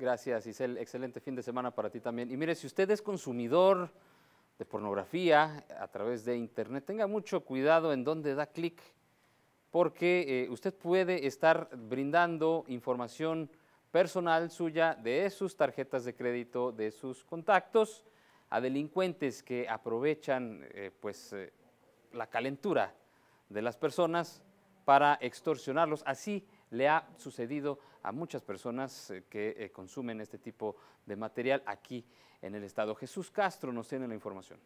Gracias, Isel. Excelente fin de semana para ti también. Y mire, si usted es consumidor de pornografía a través de Internet, tenga mucho cuidado en dónde da clic, porque eh, usted puede estar brindando información personal suya de sus tarjetas de crédito, de sus contactos, a delincuentes que aprovechan eh, pues, eh, la calentura de las personas para extorsionarlos. Así le ha sucedido a muchas personas eh, que eh, consumen este tipo de material aquí en el estado. Jesús Castro nos tiene la información.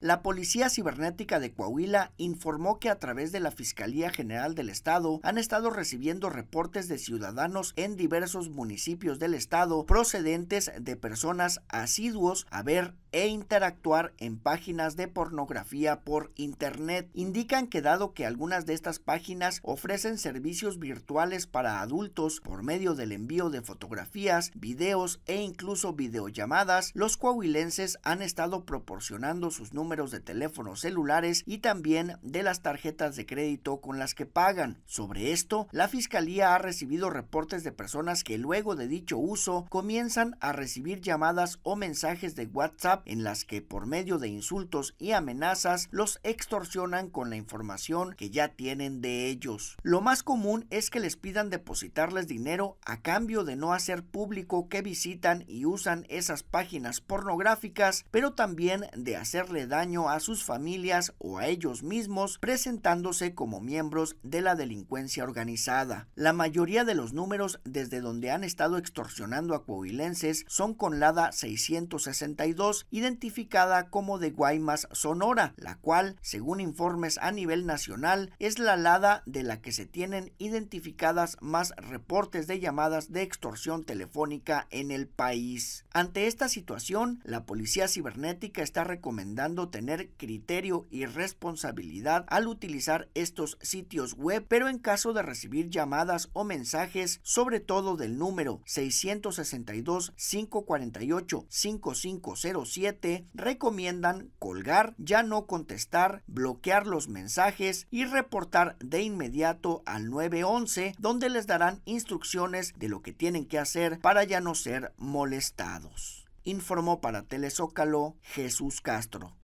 La Policía Cibernética de Coahuila informó que a través de la Fiscalía General del Estado han estado recibiendo reportes de ciudadanos en diversos municipios del estado procedentes de personas asiduos a ver e interactuar en páginas de pornografía por Internet. Indican que dado que algunas de estas páginas ofrecen servicios virtuales para adultos por medio del envío de fotografías, videos e incluso videollamadas, los coahuilenses han estado proporcionando sus números de teléfonos celulares y también de las tarjetas de crédito con las que pagan. Sobre esto, la Fiscalía ha recibido reportes de personas que luego de dicho uso comienzan a recibir llamadas o mensajes de WhatsApp en las que por medio de insultos y amenazas los extorsionan con la información que ya tienen de ellos. Lo más común es que les pidan depositarles dinero a cambio de no hacer público que visitan y usan esas páginas pornográficas, pero también de hacerle daño a sus familias o a ellos mismos presentándose como miembros de la delincuencia organizada. La mayoría de los números desde donde han estado extorsionando a coahuilenses son con Lada 662 identificada como de Guaymas, Sonora, la cual, según informes a nivel nacional, es la lada de la que se tienen identificadas más reportes de llamadas de extorsión telefónica en el país. Ante esta situación, la policía cibernética está recomendando tener criterio y responsabilidad al utilizar estos sitios web, pero en caso de recibir llamadas o mensajes, sobre todo del número 662 548 5505 recomiendan colgar, ya no contestar, bloquear los mensajes y reportar de inmediato al 911 donde les darán instrucciones de lo que tienen que hacer para ya no ser molestados. Informó para Telezócalo Jesús Castro.